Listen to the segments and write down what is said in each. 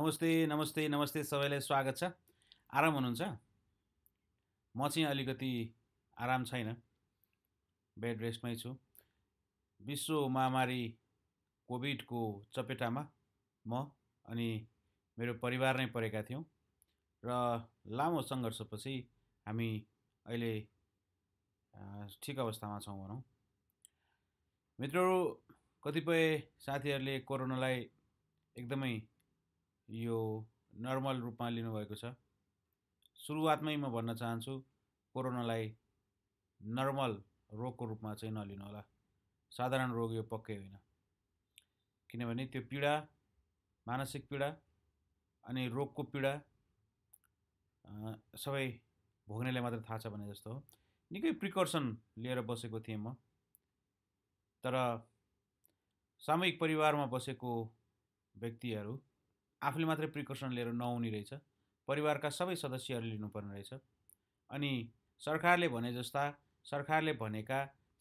नमस्ते नमस्ते नमस्ते सबैलाई स्वागत छ आराम हुनुहुन्छ म चाहिँ अलिकति आराम छैन बेड रेस्टमै छु विश्व महामारी कोभिडको चपेटामा म अनि मेरो परिवार नै परेका थियौँ र लामो सङ्घर्षपछि हामी अहिले ठिक अवस्थामा छौँ भनौँ मित्रहरू कतिपय साथीहरूले कोरोनालाई एकदमै यो नर्मल रूपमा लिनुभएको छ सुरुवातमै म भन्न चाहन्छु कोरोनालाई नर्मल रोगको रूपमा चाहिँ नलिनु होला साधारण रोग यो पक्कै होइन किनभने त्यो पीडा मानसिक पीडा अनि रोगको पीडा सबै भोग्नेलाई मात्र थाहा छ भने जस्तो हो निकै प्रिकर्सन लिएर बसेको थिएँ म तर सामूहिक परिवारमा बसेको व्यक्तिहरू आफूले मात्रै प्रिकसन लिएर नहुने रहेछ परिवारका सबै सदस्यहरू लिनुपर्ने रहेछ अनि सरकारले भने जस्ता सरकारले भनेका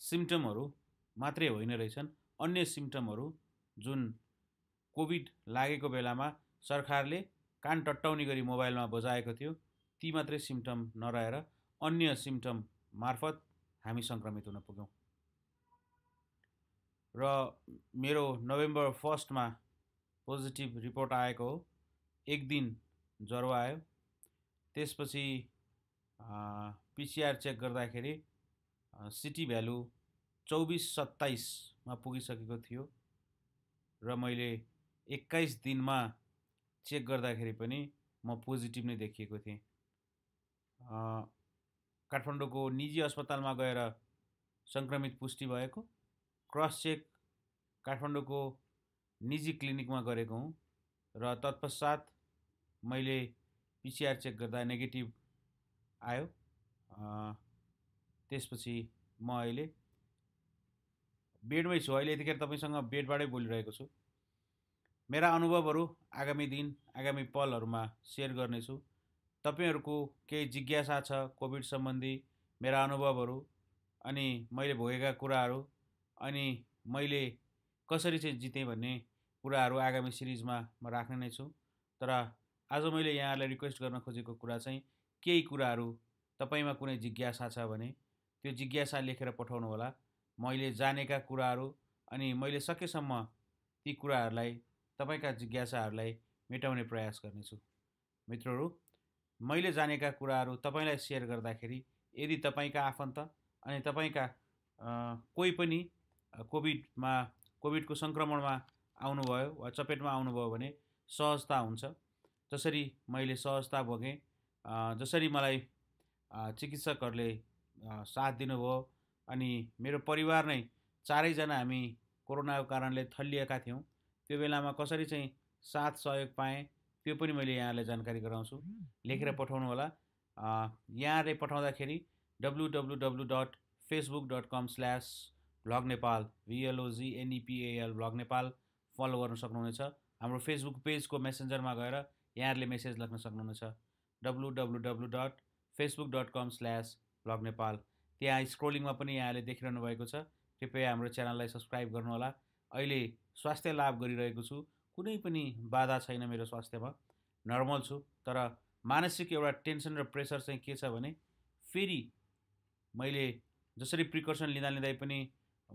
सिम्टमहरू मात्रै होइन रहेछन् अन्य सिम्टमहरू जुन कोभिड लागेको बेलामा सरकारले कान टट्टाउने गरी मोबाइलमा बजाएको थियो ती मात्रै सिम्टम नरहेर अन्य सिम्टम मार्फत हामी सङ्क्रमित हुन पुग्यौँ र मेरो नोभेम्बर फर्स्टमा पोजिटिभ रिपोर्ट आएको हो एक दिन ज्वरो आयो त्यसपछि पिसिआर चेक गर्दाखेरि सिटी भ्यालु चौबिस सत्ताइसमा पुगिसकेको थियो र मैले एक्काइस दिनमा चेक गर्दाखेरि पनि म पोजिटिभ नै देखिएको थिएँ काठमाडौँको निजी अस्पतालमा गएर सङ्क्रमित पुष्टि भएको क्रस चेक काठमाडौँको निजी क्लिनिकमा गरेको हुँ र तत्पश्चात मैले पिसिआर चेक गर्दा नेगेटिभ आयो त्यसपछि म अहिले बेडमै छु अहिले यतिखेर तपाईँसँग बेडबाटै बोलिरहेको छु मेरा अनुभवहरू आगामी दिन आगामी पलहरूमा सेयर गर्नेछु तपाईँहरूको केही जिज्ञासा छ कोभिड सम्बन्धी मेरा अनुभवहरू अनि मैले भोगेका कुराहरू अनि मैले कसरी चाहिँ जितेँ भन्ने कुराहरू आगामी सिरिजमा म राख्ने नै छु तर आज मैले यहाँहरूलाई रिक्वेस्ट गर्न खोजेको कुरा चाहिँ केही कुराहरू तपाईँमा कुनै जिज्ञासा छ भने त्यो जिज्ञासा लेखेर पठाउनु होला मैले जानेका कुराहरू अनि मैले सकेसम्म ती कुराहरूलाई तपाईँका जिज्ञासाहरूलाई मेटाउने प्रयास गर्नेछु मित्रहरू मैले जानेका कुराहरू तपाईँलाई सेयर गर्दाखेरि यदि तपाईँका आफन्त अनि तपाईँका कोही पनि कोभिडमा कोभिडको सङ्क्रमणमा आउनुभयो वा चपेटमा आउनुभयो भने सहजता हुन्छ जसरी मैले सहजता भोगेँ जसरी मलाई चिकित्सकहरूले साथ दिनुभयो अनि मेरो परिवार नै चारैजना हामी कोरोनाको कारणले थलिएका थियौँ त्यो बेलामा कसरी चाहिँ साथ सहयोग पाएँ त्यो पनि मैले यहाँलाई जानकारी गराउँछु लेखेर पठाउनु होला यहाँले पठाउँदाखेरि W W W dot Facebook dot com slash vlog Nepal V L O G N E P A L vlog Nepal follow गर्न सक्नुहुनेछ हाम्रो फेसबुक पेजको मेसेन्जरमा गएर यहाँहरूले मेसेज लेख्न सक्नुहुनेछ W W W dot Facebook dot com slash vlog Nepal त्यहाँ स्क्रोलिङमा पनि यहाँले देखिरहनु भएको छ कृपया हाम्रो च्यानललाई सब्सक्राइब गर्नुहोला अहिले स्वास्थ्य लाभ गरिरहेको छु कुनै पनि बाधा छैन मेरो स्वास्थ्यमा नर्मल छु तर मानसिक एउटा टेन्सन र प्रेसर चाहिँ के छ भने फेरि मैले जसरी प्रिकसन लिँदा लिँदै पनि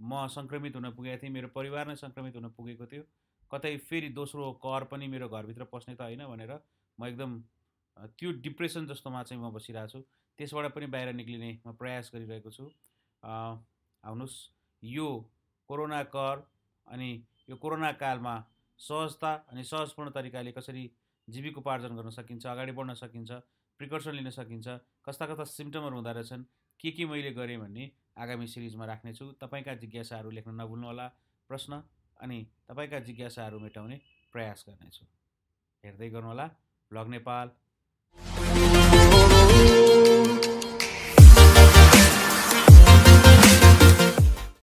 म सङ्क्रमित हुन पुगेको थिएँ मेरो परिवार नै सङ्क्रमित हुन पुगेको थियो कतै फेरि दोस्रो कर पनि मेरो घरभित्र पस्ने त होइन भनेर म एकदम त्यो डिप्रेसन जस्तोमा चाहिँ म बसिरहेको छु त्यसबाट पनि बाहिर निक्लिने म प्रयास गरिरहेको छु आउनुहोस् यो कोरोना कर अनि यो कोरोना कालमा सहजता अनि सहजपूर्ण तरिकाले कसरी जीविकोपार्जन गर्न सकिन्छ अगाडि बढ्न सकिन्छ प्रिकसन लिन सकिन्छ कस्ता कस्ता सिम्टमहरू हुँदो रहेछन् के के मैले गरेँ भन्ने आगामी सिरिजमा राख्नेछु तपाईँका जिज्ञासाहरू लेख्न नभुल्नुहोला प्रश्न अनि तपाईँका जिज्ञासाहरू मेटाउने प्रयास गर्नेछु हेर्दै गर्नुहोला ब्लग नेपाल